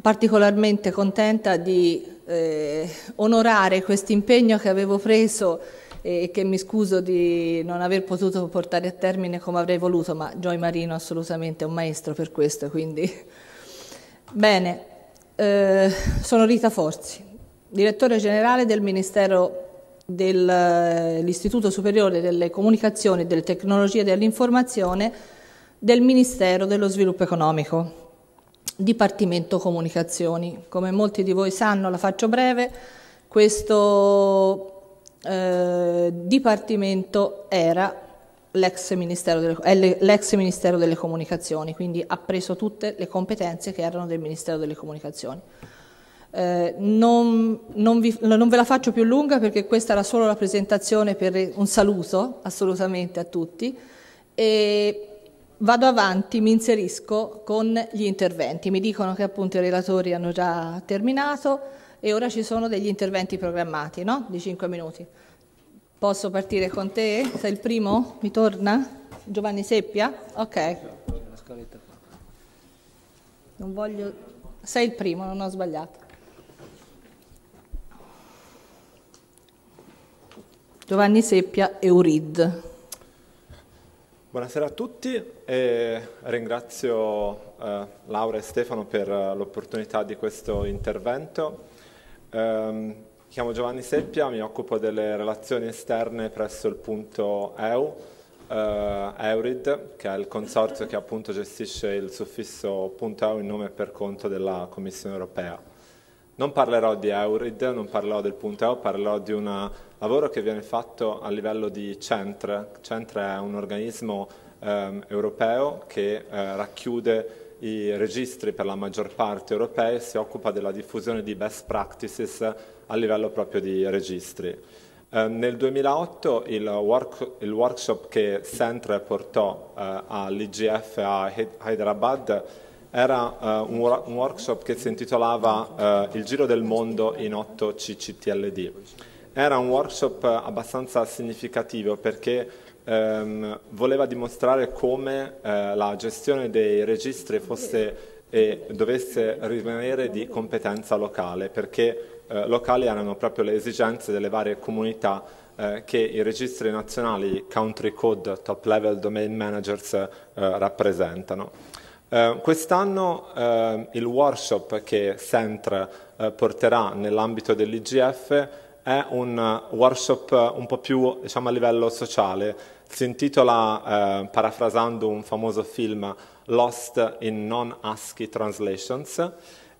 particolarmente contenta di eh, onorare questo impegno che avevo preso e che mi scuso di non aver potuto portare a termine come avrei voluto, ma Gioi Marino assolutamente è un maestro per questo, quindi... Bene, eh, sono Rita Forzi, direttore generale del Ministero dell'Istituto eh, Superiore delle Comunicazioni e delle Tecnologie dell'Informazione del Ministero dello Sviluppo Economico. Dipartimento Comunicazioni. Come molti di voi sanno, la faccio breve, questo eh, Dipartimento era l'ex Ministero, Ministero, delle Comunicazioni, quindi ha preso tutte le competenze che erano del Ministero delle Comunicazioni. Eh, non, non, vi, non ve la faccio più lunga perché questa era solo la presentazione per un saluto assolutamente a tutti e Vado avanti, mi inserisco con gli interventi. Mi dicono che appunto i relatori hanno già terminato e ora ci sono degli interventi programmati, no? Di 5 minuti. Posso partire con te? Sei il primo? Mi torna? Giovanni Seppia? Ok. Non voglio... Sei il primo, non ho sbagliato. Giovanni Seppia, e Urid. Buonasera a tutti e ringrazio eh, Laura e Stefano per eh, l'opportunità di questo intervento. Ehm, mi chiamo Giovanni Seppia, mi occupo delle relazioni esterne presso il punto EU, eh, Eurid, che è il consorzio che appunto gestisce il suffisso punto .eu in nome e per conto della Commissione europea. Non parlerò di Eurid, non parlerò del Punteo, parlerò di un lavoro che viene fatto a livello di Centre. Centre è un organismo ehm, europeo che eh, racchiude i registri per la maggior parte europei e si occupa della diffusione di best practices a livello proprio di registri. Eh, nel 2008 il, work, il, workshop che Centre portò eh, all'IGF a Hyderabad era uh, un, un, workshop che si intitolava uh, Il giro del mondo in 8 CCTLD. Era un workshop abbastanza significativo perché um, voleva dimostrare come uh, la gestione dei registri fosse e dovesse rimanere di competenza locale perché locali erano proprio le esigenze delle varie comunità che i registri nazionali Country Code Top Level Domain Managers rappresentano. Eh, quest'anno uh, il workshop che Centre uh, porterà nell'ambito dell'IGF è un workshop un po' più diciamo, a livello sociale, si intitola, parafrasando un famoso film, Lost in Non-ASCII Translations,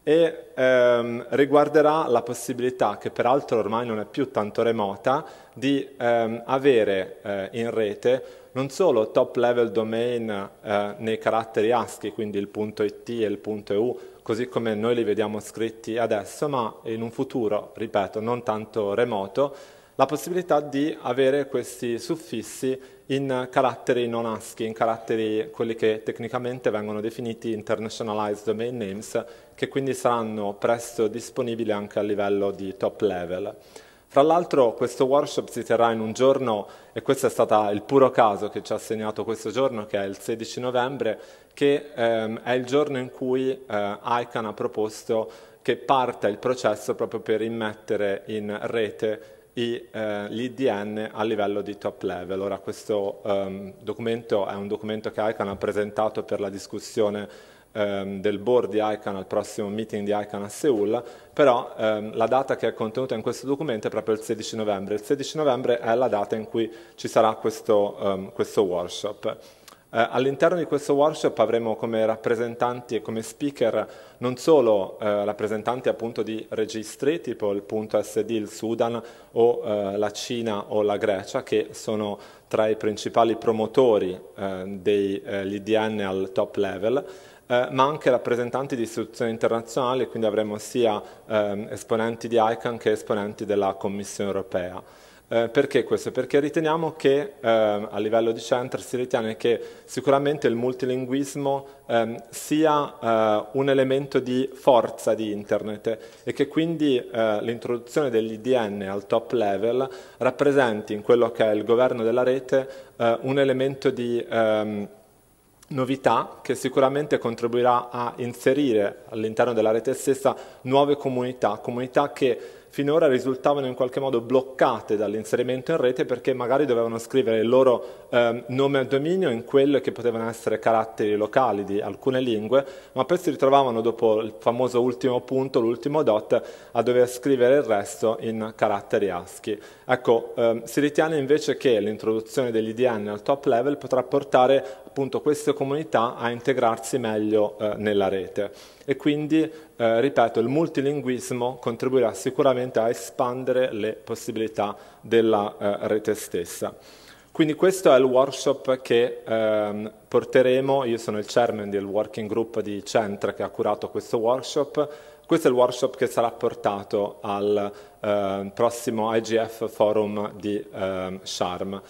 e ehm, riguarderà la possibilità, che peraltro ormai non è più tanto remota, di ehm, avere eh, in rete non solo top level domain eh, nei caratteri ASCII, quindi il punto .it e il punto .eu, così come noi li vediamo scritti adesso, ma in un futuro, ripeto, non tanto remoto, la possibilità di avere questi suffissi in caratteri non ASCII, in caratteri quelli che tecnicamente vengono definiti internationalized domain names, che quindi saranno presto disponibili anche a livello di top level. Fra l'altro questo workshop si terrà in un giorno, e questo è stato il puro caso che ci ha segnato questo giorno, che è il 16 novembre, che ehm, è il giorno in cui eh, ICANN ha proposto che parta il processo proprio per immettere in rete i, eh, gli a livello di top level. Ora questo ehm, documento è un documento che ICANN ha presentato per la discussione ehm, del board di ICANN al prossimo meeting di ICANN a Seoul, però ehm, la data che è contenuta in questo documento è proprio il 16 novembre. Il 16 novembre è la data in cui ci sarà questo, ehm, questo workshop. Eh, all'interno di questo workshop avremo come rappresentanti e come speaker non solo eh, rappresentanti appunto di registri tipo il punto SD, il Sudan o eh, la Cina o la Grecia che sono tra i principali promotori eh, degli eh, IDN al top level, eh, ma anche rappresentanti di istituzioni internazionali, quindi avremo sia eh, esponenti di ICANN che esponenti della Commissione europea. Eh, perché questo? Perché riteniamo che eh, a livello di Center si ritiene che sicuramente il multilinguismo ehm, sia eh, un elemento di forza di Internet e che quindi eh, l'introduzione dell'IDN al top level rappresenti in quello che è il governo della rete eh, un elemento di... Ehm, novità che sicuramente contribuirà a inserire all'interno della rete stessa nuove comunità, comunità che finora risultavano in qualche modo bloccate dall'inserimento in rete perché magari dovevano scrivere il loro eh, nome e dominio in quelli che potevano essere caratteri locali di alcune lingue, ma poi si ritrovavano dopo il famoso ultimo punto, l'ultimo dot, a dover scrivere il resto in caratteri ASCII. Ecco, ehm, si ritiene invece che l'introduzione degli IDN al top level potrà portare appunto queste comunità a integrarsi meglio eh, nella rete e quindi eh, ripeto, il multilinguismo contribuirà sicuramente a espandere le possibilità della eh, rete stessa. Quindi questo è il workshop che ehm, porteremo, io sono il chairman del working group di Centra che ha curato questo workshop, questo è il workshop che sarà portato al eh, prossimo IGF Forum di ehm, Sharm.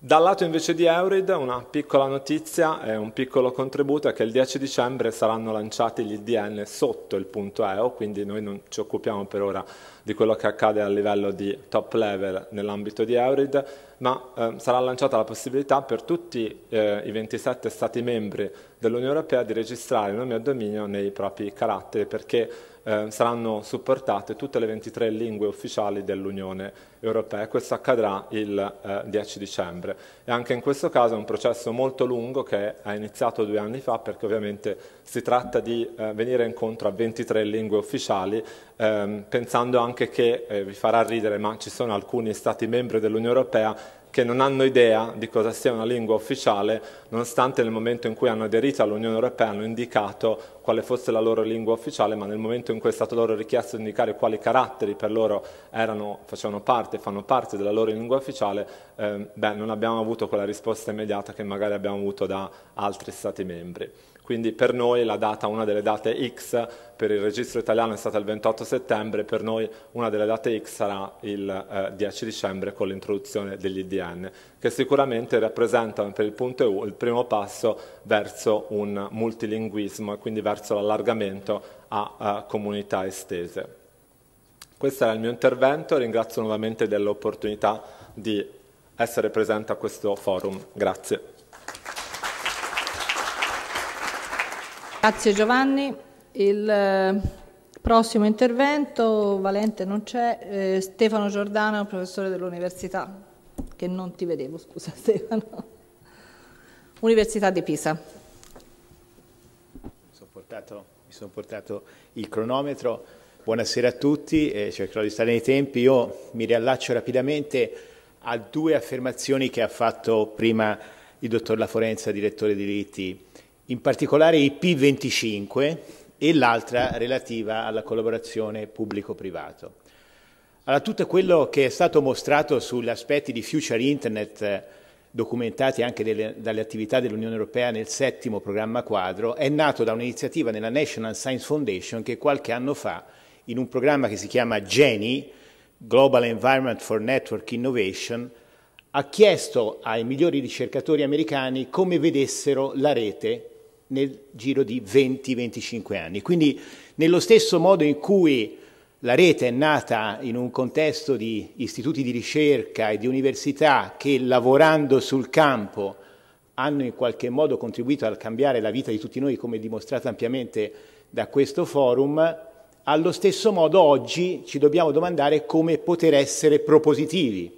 Dal lato invece di Eurid una piccola notizia e un piccolo contributo è che il 10 dicembre saranno lanciati gli IDN sotto il punto EO, quindi noi non ci occupiamo per ora di quello che accade a livello di top level nell'ambito di Eurid, ma eh, sarà lanciata la possibilità per tutti eh, i 27 Stati membri dell'Unione Europea di registrare il nome e dominio nei propri caratteri, perché eh, saranno supportate tutte le 23 lingue ufficiali dell'Unione Europea. Questo accadrà il eh, 10 dicembre. E anche in questo caso è un processo molto lungo che ha iniziato due anni fa perché ovviamente si tratta di eh, venire incontro a 23 lingue ufficiali ehm, pensando anche che, eh, vi farà ridere, ma ci sono alcuni Stati membri dell'Unione Europea che non hanno idea di cosa sia una lingua ufficiale, nonostante nel momento in cui hanno aderito all'Unione Europea hanno indicato quale fosse la loro lingua ufficiale, ma nel momento in cui è stato loro richiesto di indicare quali caratteri per loro erano, facevano parte, fanno parte della loro lingua ufficiale, eh, beh, non abbiamo avuto quella risposta immediata che magari abbiamo avuto da altri Stati membri. Quindi per noi la data, una delle date X per il registro italiano è stata il 28 settembre, per noi una delle date X sarà il eh, 10 dicembre con l'introduzione degli IDN, che sicuramente rappresentano per il punto EU il primo passo verso un multilinguismo e quindi verso l'allargamento a, a comunità estese. Questo era il mio intervento, ringrazio nuovamente dell'opportunità di essere presente a questo forum. Grazie. Grazie Giovanni. Il eh, prossimo intervento, Valente non c'è, eh, Stefano Giordano, professore dell'università, che non ti vedevo, scusa Stefano, Università di Pisa. Mi sono portato, mi sono portato il cronometro, buonasera a tutti, eh, cercherò di stare nei tempi, io mi riallaccio rapidamente a due affermazioni che ha fatto prima il dottor La Forenza, direttore di diritti in particolare i P25 e l'altra relativa alla collaborazione pubblico-privato. Allora, tutto quello che è stato mostrato sugli aspetti di Future Internet documentati anche delle, dalle attività dell'Unione Europea nel settimo programma quadro, è nato da un'iniziativa della National Science Foundation che qualche anno fa, in un programma che si chiama GENI, Global Environment for Network Innovation, ha chiesto ai migliori ricercatori americani come vedessero la rete nel giro di 20-25 anni. Quindi nello stesso modo in cui la rete è nata in un contesto di istituti di ricerca e di università che lavorando sul campo hanno in qualche modo contribuito a cambiare la vita di tutti noi, come dimostrato ampiamente da questo forum, allo stesso modo oggi ci dobbiamo domandare come poter essere propositivi.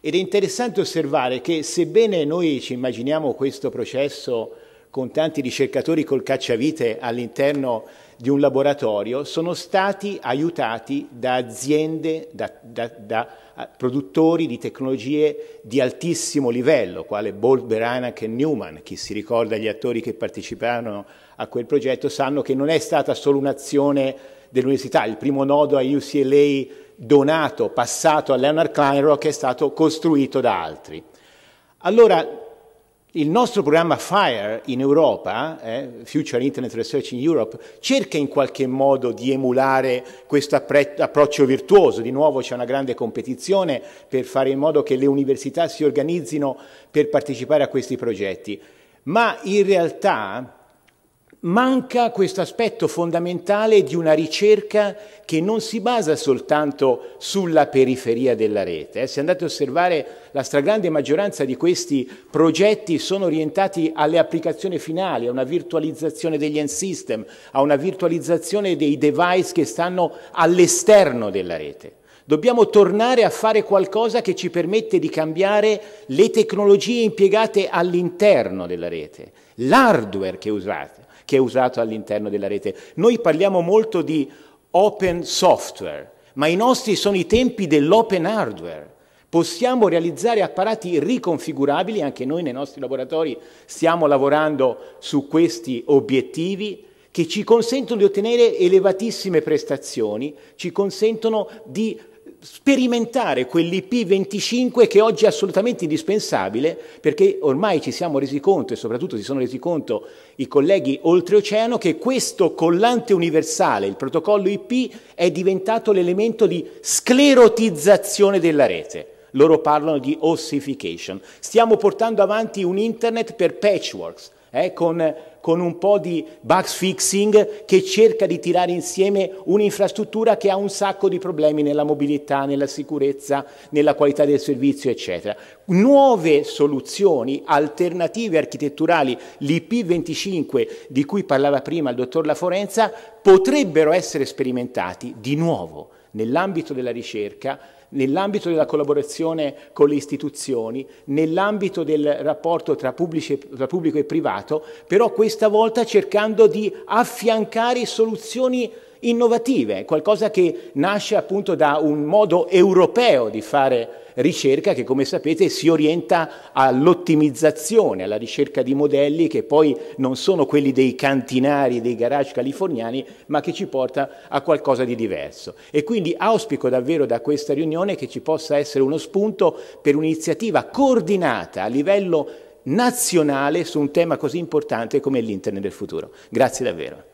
Ed è interessante osservare che sebbene noi ci immaginiamo questo processo con tanti ricercatori col cacciavite all'interno di un laboratorio, sono stati aiutati da aziende, da, da, da produttori di tecnologie di altissimo livello, quale Bolt, Beranach e Newman. Chi si ricorda gli attori che parteciparono a quel progetto sanno che non è stata solo un'azione dell'università. Il primo nodo a UCLA donato, passato a Leonard Kleinrock, è stato costruito da altri. Allora, il nostro programma FIRE in Europa, eh, Future Internet Research in Europe, cerca in qualche modo di emulare questo approccio virtuoso. Di nuovo c'è una grande competizione per fare in modo che le università si organizzino per partecipare a questi progetti. Ma in realtà manca questo aspetto fondamentale di una ricerca che non si basa soltanto sulla periferia della rete. Eh. Se andate a osservare la stragrande maggioranza di questi progetti sono orientati alle applicazioni finali, a una virtualizzazione degli end system, a una virtualizzazione dei device che stanno all'esterno della rete. Dobbiamo tornare a fare qualcosa che ci permette di cambiare le tecnologie impiegate all'interno della rete, l'hardware che usate che è usato all'interno della rete. Noi parliamo molto di open software, ma i nostri sono i tempi dell'open hardware. Possiamo realizzare apparati riconfigurabili, anche noi nei nostri laboratori stiamo lavorando su questi obiettivi, che ci consentono di ottenere elevatissime prestazioni, ci consentono di sperimentare quell'IP25 che oggi è assolutamente indispensabile perché ormai ci siamo resi conto e soprattutto si sono resi conto i colleghi oltreoceano che questo collante universale, il protocollo IP, è diventato l'elemento di sclerotizzazione della rete. Loro parlano di ossification. Stiamo portando avanti un internet per patchworks, eh, con, con, un po' di bug fixing che cerca di tirare insieme un'infrastruttura che ha un sacco di problemi nella mobilità, nella sicurezza, nella qualità del servizio, eccetera. Nuove soluzioni, alternative architetturali, l'IP25 di cui parlava prima il dottor La Forenza, potrebbero essere sperimentati di nuovo nell'ambito della ricerca nell'ambito della collaborazione con le istituzioni, nell'ambito del rapporto tra, pubblici, tra pubblico e privato, però questa volta cercando di affiancare soluzioni innovative, qualcosa che nasce appunto da un modo europeo di fare ricerca che come sapete si orienta all'ottimizzazione, alla ricerca di modelli che poi non sono quelli dei cantinari, dei garage californiani, ma che ci porta a qualcosa di diverso. E quindi auspico davvero da questa riunione che ci possa essere uno spunto per un'iniziativa coordinata a livello nazionale su un tema così importante come l'internet del futuro. Grazie davvero.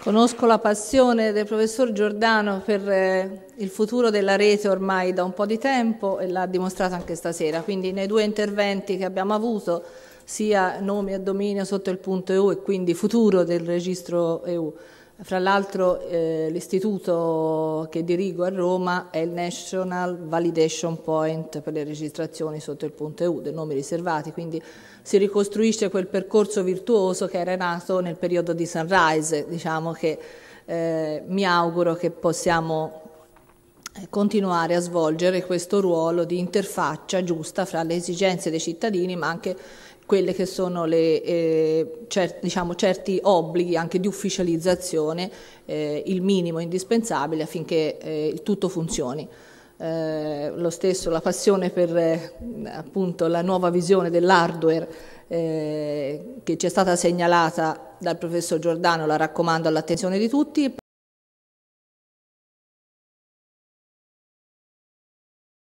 Conosco la passione del professor Giordano per eh, il futuro della rete ormai da un po' di tempo e l'ha dimostrato anche stasera, quindi nei due interventi che abbiamo avuto, sia nomi e dominio sotto il punto EU e quindi futuro del registro EU, fra l'altro eh, l'istituto che dirigo a Roma è il National Validation Point per le registrazioni sotto il punto EU, dei nomi riservati, quindi si ricostruisce quel percorso virtuoso che era nato nel periodo di Sunrise, diciamo che eh, mi auguro che possiamo eh, continuare a svolgere questo ruolo di interfaccia giusta fra le esigenze dei cittadini ma anche quelle che sono le, eh, cer diciamo, certi obblighi anche di ufficializzazione, eh, il minimo indispensabile affinché eh, il tutto funzioni. Eh, lo stesso la passione per eh, appunto, la nuova visione dell'hardware eh, che ci è stata segnalata dal professor Giordano la raccomando all'attenzione di tutti.